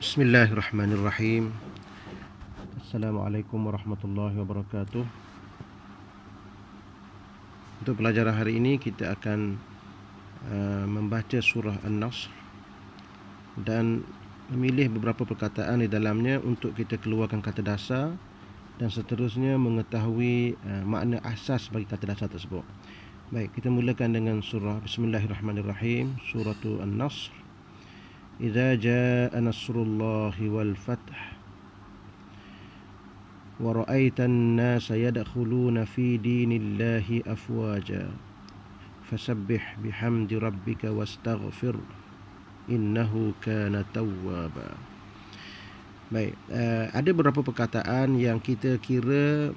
Bismillahirrahmanirrahim Assalamualaikum warahmatullahi wabarakatuh Untuk pelajaran hari ini kita akan uh, Membaca surah An-Nasr Dan memilih beberapa perkataan di dalamnya Untuk kita keluarkan kata dasar Dan seterusnya mengetahui uh, Makna asas bagi kata dasar tersebut Baik, kita mulakan dengan surah Bismillahirrahmanirrahim Surah An-Nasr إذا جاء نصر الله والفتح ورأيت الناس يدخلون في دين الله أفواجا فسبح بحمد ربك واستغفر إنه كان توابا Baik, uh, ada beberapa perkataan yang kita kira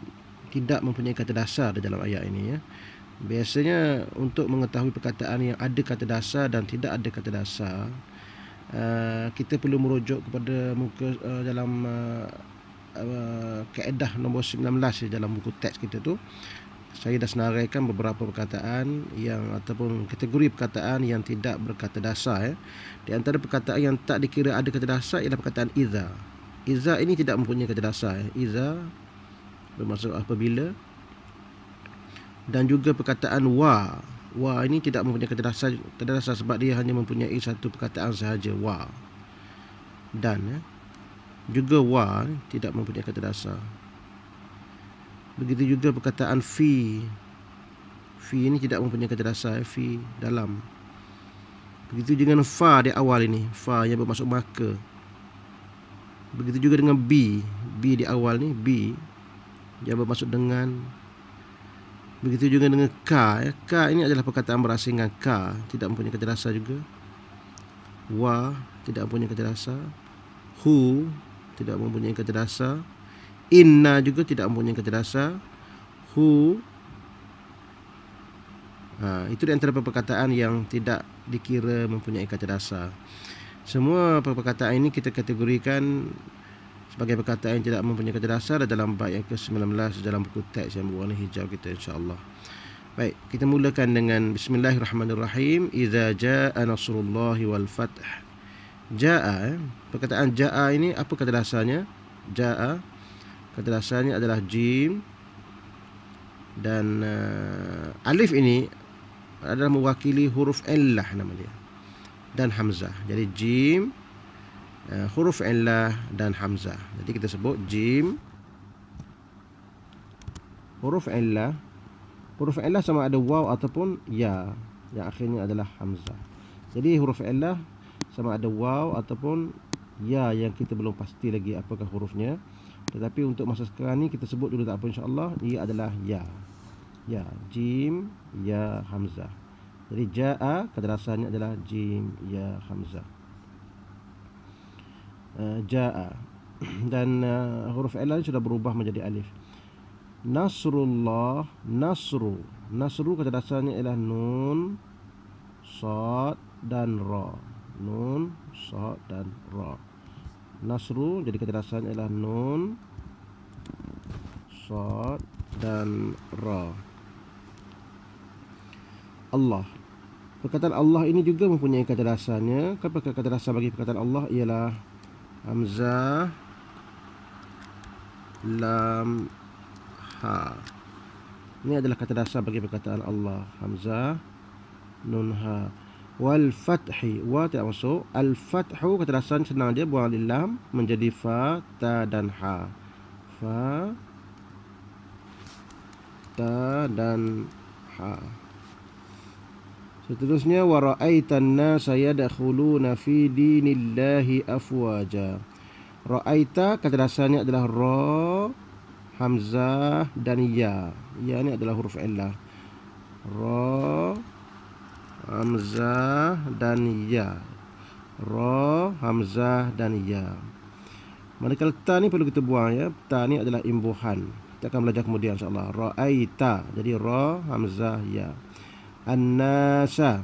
tidak mempunyai kata dasar di dalam ayat ini ya. Biasanya untuk mengetahui perkataan yang ada kata dasar dan tidak ada kata dasar, Eh, kita perlu merujuk kepada muka uh, dalam uh, uh, kaedah nombor 19 dalam buku teks kita tu saya dah senaraikan beberapa perkataan yang ataupun kategori perkataan yang tidak berkata dasar eh. di antara perkataan yang tak dikira ada kata dasar ialah perkataan iza iza ini tidak mempunyai kata dasar eh. iza bermaksud apabila dan juga perkataan wa wa ini tidak mempunyai kata dasar, sebab dia hanya mempunyai satu perkataan sahaja wa dan eh, juga wa eh, tidak mempunyai kata dasar begitu juga perkataan fi fi ini tidak mempunyai kata dasar eh, fi dalam begitu dengan fa di awal ini fa yang bermaksud maka begitu juga dengan bi bi di awal ni bi yang bermaksud dengan Begitu juga dengan ka ya. Ka ini adalah perkataan berasing dengan ka Tidak mempunyai kata rasa juga Wa tidak mempunyai kata rasa Hu tidak mempunyai kata rasa Inna juga tidak mempunyai kata rasa Hu ha, Itu di antara perkataan yang tidak dikira mempunyai kata rasa Semua perkataan ini kita kategorikan sebagai perkataan yang tidak mempunyai kata dasar dalam bab yang ke-19 dalam buku teks yang berwarna hijau kita insya-Allah. Baik, kita mulakan dengan bismillahirrahmanirrahim idza jaa nasrullahi wal fath. Jaa, eh? perkataan jaa ini apa kata dasarnya? Jaa kata dasarnya adalah jim dan uh, alif ini adalah mewakili huruf illah nama dia dan hamzah. Jadi jim uh, huruf Allah dan Hamzah. Jadi kita sebut Jim huruf Allah huruf Allah sama ada waw ataupun ya yang akhirnya adalah Hamzah. Jadi huruf Allah sama ada waw ataupun ya yang kita belum pasti lagi apakah hurufnya. Tetapi untuk masa sekarang ni kita sebut dulu tak apa insyaAllah ia adalah ya. Ya, Jim, Ya, Hamzah. Jadi Ja'a kadrasannya adalah Jim, Ya, Hamzah. Eh, jaa dan uh, huruf ella sudah berubah menjadi alif nasrullah nasru nasru kata dasarnya ialah nun sad dan ra nun sad dan ra nasru jadi kata dasarnya ialah nun sad dan ra Allah Perkataan Allah ini juga mempunyai kata dasarnya Kenapa kan kata dasar bagi perkataan Allah ialah Hamza Lam Ha Ini adalah kata dasar bagi perkataan Allah Hamza Nun Ha Wal Fathi Wa tidak masuk Al Fathu kata dasar senang dia buang lilam Menjadi Fa Ta dan Ha Fa Ta dan Ha Seterusnya wa ra'aitan nasa yadkhuluna fi dinillahi afwaja. Ra'aita kata dasarnya adalah ra hamzah dan ya. Ya ini adalah huruf illah. Ra hamzah dan ya. Ra hamzah dan ya. Mereka ta ni perlu kita buang ya. Ta ni adalah imbuhan. Kita akan belajar kemudian insya-Allah. Ra'aita. Jadi ra hamzah ya. An-Nasa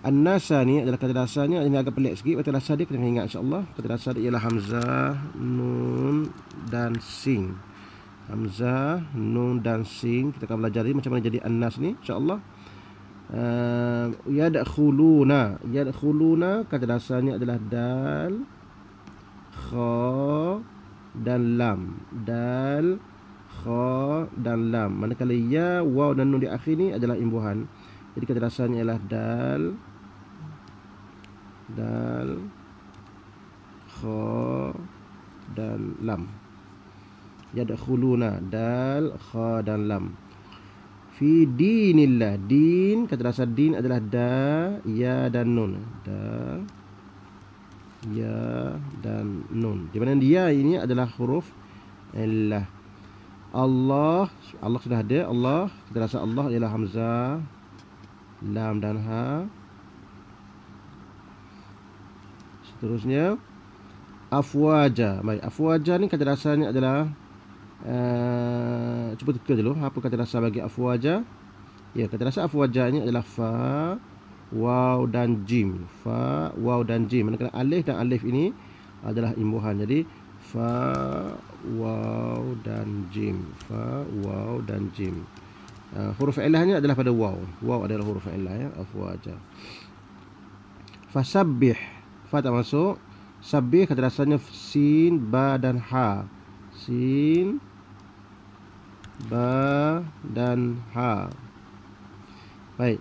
An-Nasa ni adalah kata dasarnya Ini agak pelik sikit Kata dasar dia kena ingat insyaAllah Kata dasar dia ialah Hamzah Nun Dan Sing Hamzah Nun Dan Sing Kita akan belajar dia Macam mana jadi An-Nas ni InsyaAllah uh, Yadkhuluna Yadkhuluna Kata dasarnya adalah Dal Kha Dan Lam Dal Kha Dan Lam Manakala Ya Waw dan Nun di akhir ni Adalah Imbuhan jadi kecerdasannya ialah dal dal kha dan lam. Ya khuluna, dal kha dan lam. Fi dinillah. Din kecerdasan din adalah da, ya dan nun. Da ya dan nun. Di mana dia ini adalah huruf illah. Allah Allah sudah ada Allah kita rasa Allah ialah Hamzah lam dan ha seterusnya afwaja baik afwaja ni kata dasarnya adalah uh, cuba teka dulu apa kata dasar bagi afwaja ya kata dasar afwaja ni adalah fa waw dan jim fa waw dan jim manakala alif dan alif ini adalah imbuhan jadi fa waw dan jim fa waw dan jim uh, huruf ilahnya adalah pada waw waw adalah huruf ilah ya afwaja fasabbih fa masuk sabbih kata rasanya sin ba dan ha sin ba dan ha baik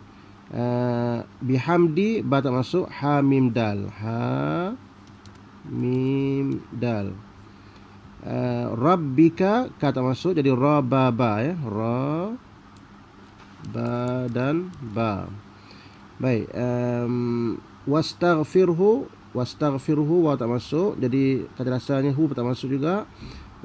uh, bihamdi ba tak masuk ha mim dal ha mim dal uh, rabbika kata masuk jadi ra ba ya ra ba dan ba baik um, wastaghfirhu wastaghfirhu wa tak masuk jadi kata dasarnya hu tak masuk juga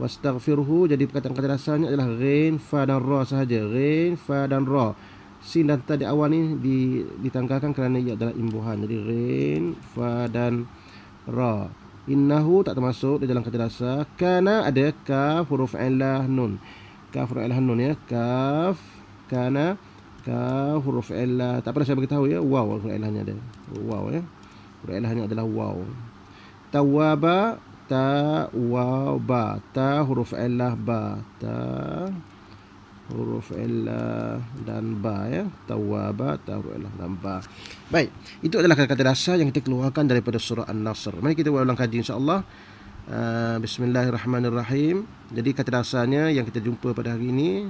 wastaghfirhu jadi perkataan kata dasarnya adalah rain fa dan ra sahaja rain fa dan ra sin dan ta di awal ni di, ditanggalkan kerana ia adalah imbuhan jadi rain fa dan ra innahu tak termasuk di dalam kata dasar kana ada kaf huruf ilah nun kaf huruf ilah nun ya kaf kana kaf huruf elah tak pernah saya bagi tahu ya wow lah huruf hanya ada wow ya huruf hanya adalah wow tawaba ta wow ba ta huruf elah ba ta huruf elah dan ba ya tawaba ta huruf elah dan ba baik itu adalah kata-kata dasar yang kita keluarkan daripada surah an-nasr mari kita buat ulang kaji insyaallah uh, Bismillahirrahmanirrahim Jadi kata dasarnya yang kita jumpa pada hari ini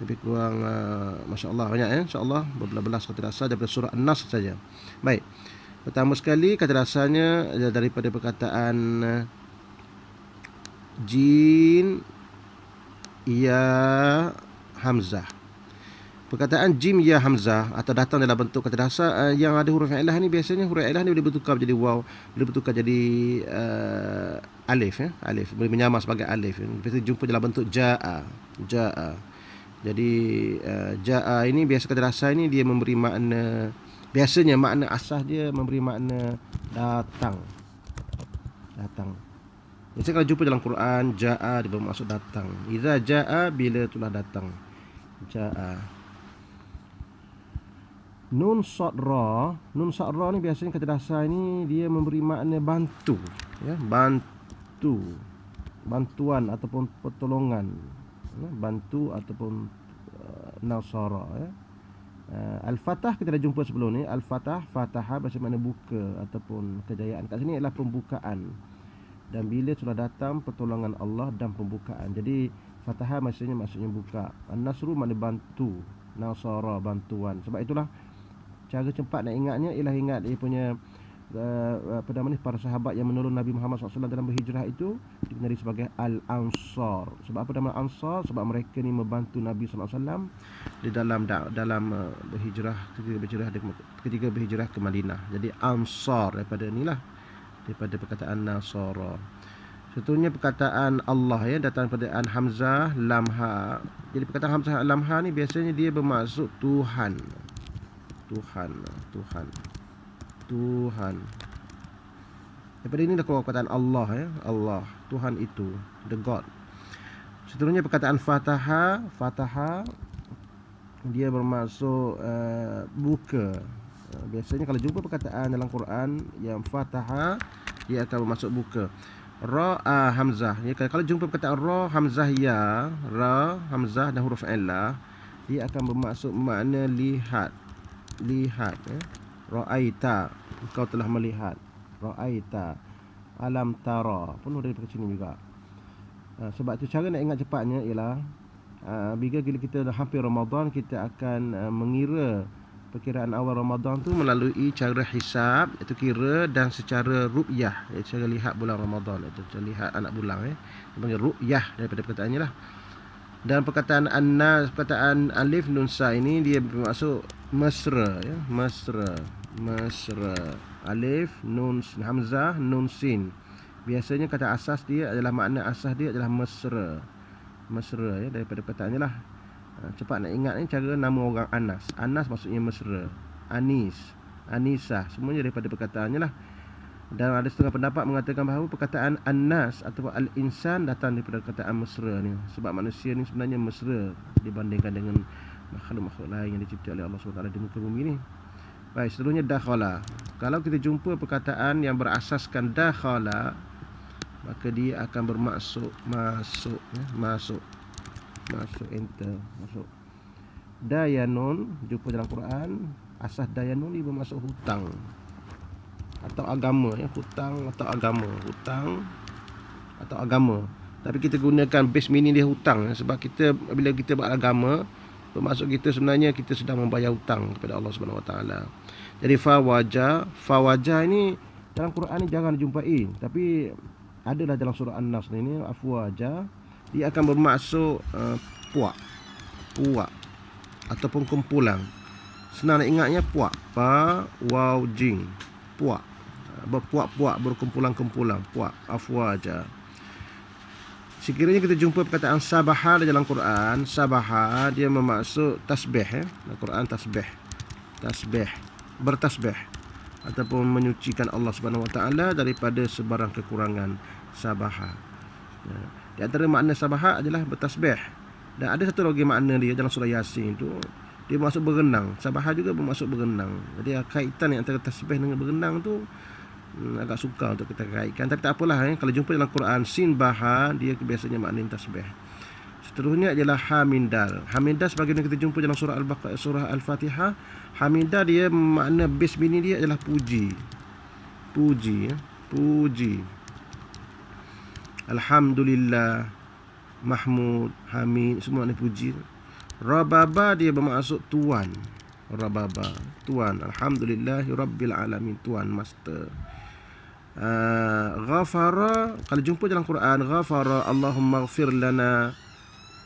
lebih kurang uh, masya-Allah banyak ya insya-Allah berbelas-belas kata dasar daripada surah An-Nas saja. Baik. Pertama sekali kata dasarnya daripada perkataan uh, jin ya hamzah. Perkataan jim ya hamzah atau datang dalam bentuk kata dasar uh, yang ada huruf ilah ni biasanya huruf ilah ni boleh bertukar jadi waw, boleh bertukar jadi uh, alif ya, alif boleh menyamar sebagai alif. Ya. Biasanya jumpa dalam bentuk jaa, jaa. Jadi uh, eh, ja, uh, ini biasa kata dasar ini dia memberi makna biasanya makna asah dia memberi makna datang. Datang. Biasa kalau jumpa dalam Quran ja'a dia bermaksud datang. Iza ja'a bila telah datang. Ja'a. Nun sadra, nun sadra ni biasanya kata dasar ini dia memberi makna bantu, ya, bantu. Bantuan ataupun pertolongan. Ya, bantu ataupun uh, nasara ya. Uh, Al-Fatah kita dah jumpa sebelum ni Al-Fatah, Fataha macam mana buka Ataupun kejayaan kat sini ialah pembukaan Dan bila sudah datang Pertolongan Allah dan pembukaan Jadi Fataha maksudnya maksudnya buka Nasru mana bantu Nasara bantuan Sebab itulah cara cepat nak ingatnya Ialah ingat dia punya Eh, apa nama ni para sahabat yang menolong Nabi Muhammad SAW dalam berhijrah itu dikenali sebagai Al-Ansar. Sebab apa nama Ansar? Sebab mereka ni membantu Nabi SAW di dalam dalam eh, berhijrah ketika berhijrah ketika berhijrah ke Madinah. Jadi Ansar daripada inilah daripada perkataan Nasara. Contohnya perkataan Allah ya datang pada An Hamzah Lamha. Jadi perkataan Hamzah Lamha ni biasanya dia bermaksud Tuhan, Tuhan. Tuhan. Tuhan. Daripada ini dah keluar perkataan Allah ya, Allah, Tuhan itu, the God. Seterusnya perkataan Fataha, Fataha dia bermaksud uh, buka. Eh, biasanya kalau jumpa perkataan dalam Quran yang Fataha dia akan bermaksud buka. Ra ah, hamzah. Ya, kalau jumpa perkataan ra hamzah ya, ra hamzah dan huruf illah dia akan bermaksud mana lihat. Lihat ya. Ra'aita kau telah melihat Ra'aita Alam tara Penuh daripada sini juga ah, Sebab tu cara nak ingat cepatnya ialah ah, Bila kita dah hampir Ramadan Kita akan ah, mengira Perkiraan awal Ramadan tu melalui cara hisap itu kira dan secara ru'yah Iaitu cara lihat bulan Ramadan Iaitu cara lihat anak bulan eh. Dia panggil ru'yah daripada perkataannya lah dan perkataan anna perkataan alif nun sa ini dia bermaksud masra ya masra masra alif nun sin hamzah nun sin biasanya kata asas dia adalah makna asas dia adalah masra masra ya daripada perkataannya lah ha, cepat nak ingat ni cara nama orang Anas Anas maksudnya mesra Anis Anisah semuanya daripada perkataannya lah dan ada setengah pendapat mengatakan bahawa perkataan Anas atau Al-Insan datang daripada perkataan mesra ni sebab manusia ni sebenarnya mesra dibandingkan dengan makhluk-makhluk lain yang dicipta oleh Allah SWT di muka bumi ini. Baik, seterusnya dakhala. Kalau kita jumpa perkataan yang berasaskan dakhala, maka dia akan bermaksud masuk, ya, masuk, masuk, enter, masuk. Dayanun, jumpa dalam Quran, asas dayanun ini bermaksud hutang atau agama ya hutang atau agama hutang atau agama tapi kita gunakan base meaning dia hutang ya, sebab kita bila kita buat agama bermaksud kita sebenarnya kita sedang membayar hutang kepada Allah Subhanahu Wa Taala. Jadi fawaja, fawaja ini dalam Quran ini jangan jumpai, tapi adalah dalam surah An-Nas ini afwaja dia akan bermaksud uh, puak. Puak ataupun kumpulan. Senang nak ingatnya puak. Pa wau jing. Puak. Berpuak-puak berkumpulan-kumpulan. Puak afwaja. Sekiranya kita jumpa perkataan sabaha dalam Quran, sabaha dia memaksud tasbih ya. Dalam Quran tasbih. Tasbih, bertasbih ataupun menyucikan Allah Subhanahu Wa Taala daripada sebarang kekurangan sabaha. Ya. Di antara makna sabaha adalah bertasbih. Dan ada satu lagi makna dia dalam surah Yasin itu dia masuk berenang. Sabaha juga bermaksud berenang. Jadi kaitan yang antara tasbih dengan berenang tu Hmm, agak sukar untuk kita kaitkan tapi tak apalah eh? kalau jumpa dalam Quran sin baha dia biasanya maknanya tasbih seterusnya ialah hamindal hamindal sebagaimana kita jumpa dalam surah al-baqarah surah al-fatihah hamindal dia makna bismillah dia adalah puji puji ya puji alhamdulillah mahmud hamid semua makna puji rababa dia bermaksud tuan rababa tuan alhamdulillah rabbil alamin tuan master Ah, ghafara kalau jumpa dalam Quran ghafara Allahumma ghafir lana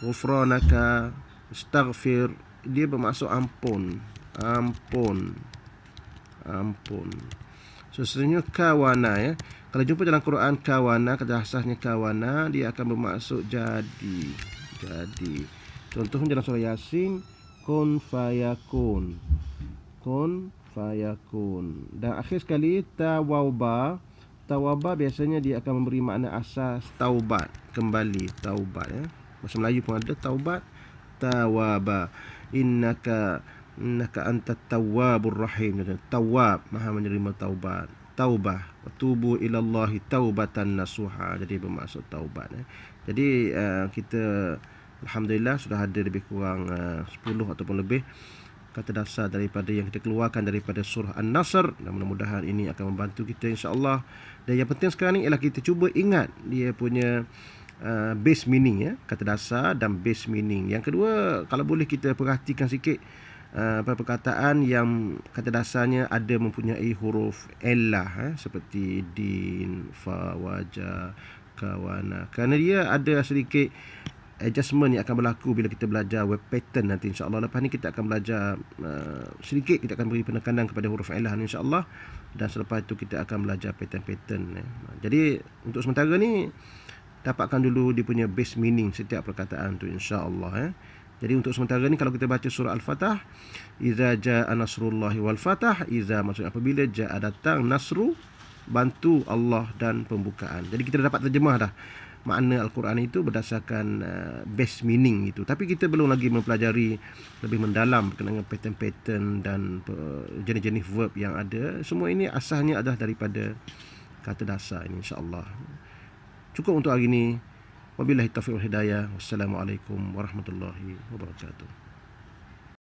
ghufranaka istaghfir dia bermaksud ampun ampun ampun so sebenarnya kawana ya kalau jumpa dalam Quran kawana kata asasnya kawana dia akan bermaksud jadi jadi contohnya dalam surah yasin kun fayakun kun fayakun dan akhir sekali tawaba tawabah biasanya dia akan memberi makna asas taubat kembali taubat ya bahasa Melayu pun ada taubat tawaba innaka innaka anta tawwabur rahim tawab maha menerima taubat taubah tubuh ilallahi taubatan nasuha jadi bermaksud taubat ya. jadi uh, kita alhamdulillah sudah ada lebih kurang eh, uh, 10 ataupun lebih kata dasar daripada yang kita keluarkan daripada surah An-Nasr dan mudah-mudahan ini akan membantu kita insya-Allah. Dan yang penting sekarang ni ialah kita cuba ingat dia punya uh, base meaning ya, kata dasar dan base meaning. Yang kedua, kalau boleh kita perhatikan sikit uh, perkataan yang kata dasarnya ada mempunyai huruf illah eh, seperti din, fa, waja, kawana. Kerana dia ada sedikit adjustment yang akan berlaku bila kita belajar web pattern nanti insyaAllah lepas ni kita akan belajar uh, sedikit kita akan beri penekanan kepada huruf ilah ni insyaAllah dan selepas itu kita akan belajar pattern-pattern eh. jadi untuk sementara ni dapatkan dulu dia punya base meaning setiap perkataan tu insyaAllah eh. jadi untuk sementara ni kalau kita baca surah Al-Fatah Iza ja'a nasrullahi wal-fatah Iza maksudnya apabila ja'a datang nasru Bantu Allah dan pembukaan Jadi kita dah dapat terjemah dah makna al-Quran itu berdasarkan uh, base meaning itu tapi kita belum lagi mempelajari lebih mendalam berkenaan dengan pattern-pattern dan uh, jenis-jenis verb yang ada semua ini asalnya adalah daripada kata dasar ini insyaallah cukup untuk hari ini wabillahi taufiq wal hidayah wassalamualaikum warahmatullahi wabarakatuh